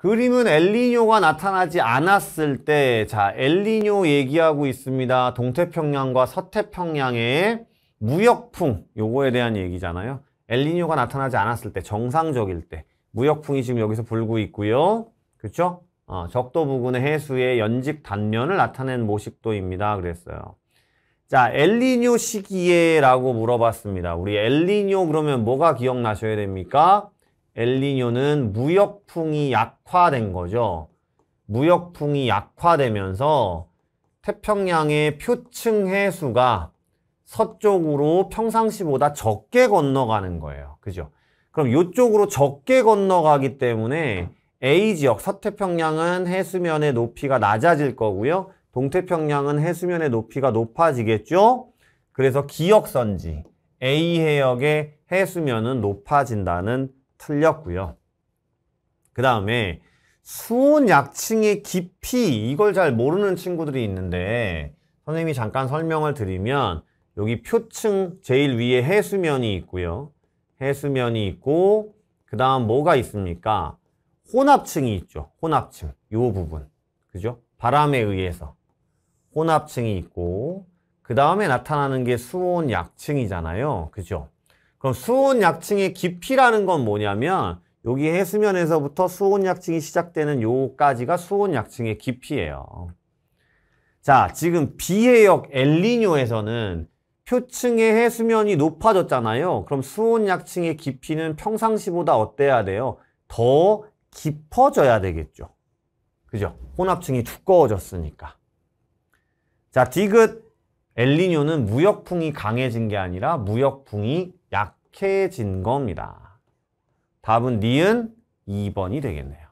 그림은 엘리뇨가 나타나지 않았을 때, 자, 엘리뇨 얘기하고 있습니다. 동태평양과 서태평양의 무역풍, 요거에 대한 얘기잖아요. 엘리뇨가 나타나지 않았을 때, 정상적일 때, 무역풍이 지금 여기서 불고 있고요. 그렇 어, 적도 부근의 해수의 연직 단면을 나타낸 모식도입니다. 그랬어요. 자, 엘리뇨 시기에라고 물어봤습니다. 우리 엘리뇨 그러면 뭐가 기억나셔야 됩니까? 엘리뇨는 무역풍이 약화된 거죠. 무역풍이 약화되면서 태평양의 표층 해수가 서쪽으로 평상시보다 적게 건너가는 거예요. 그죠? 그럼 이쪽으로 적게 건너가기 때문에 A 지역, 서태평양은 해수면의 높이가 낮아질 거고요. 동태평양은 해수면의 높이가 높아지겠죠? 그래서 기역선지, A 해역의 해수면은 높아진다는 틀렸고요. 그 다음에 수온 약층의 깊이 이걸 잘 모르는 친구들이 있는데 선생님이 잠깐 설명을 드리면 여기 표층 제일 위에 해수면이 있고요. 해수면이 있고 그 다음 뭐가 있습니까? 혼합층이 있죠. 혼합층. 이 부분. 그죠? 바람에 의해서 혼합층이 있고 그 다음에 나타나는 게 수온 약층이잖아요. 그죠? 그럼 수온 약층의 깊이라는 건 뭐냐면 여기 해수면에서부터 수온 약층이 시작되는 요까지가 수온 약층의 깊이예요. 자, 지금 비해역 엘리뇨에서는 표층의 해수면이 높아졌잖아요. 그럼 수온 약층의 깊이는 평상시보다 어때야 돼요? 더 깊어져야 되겠죠. 그죠? 혼합층이 두꺼워졌으니까. 자, 디귿 엘리뇨는 무역풍이 강해진 게 아니라 무역풍이 약해진 겁니다. 답은 니은 2번이 되겠네요.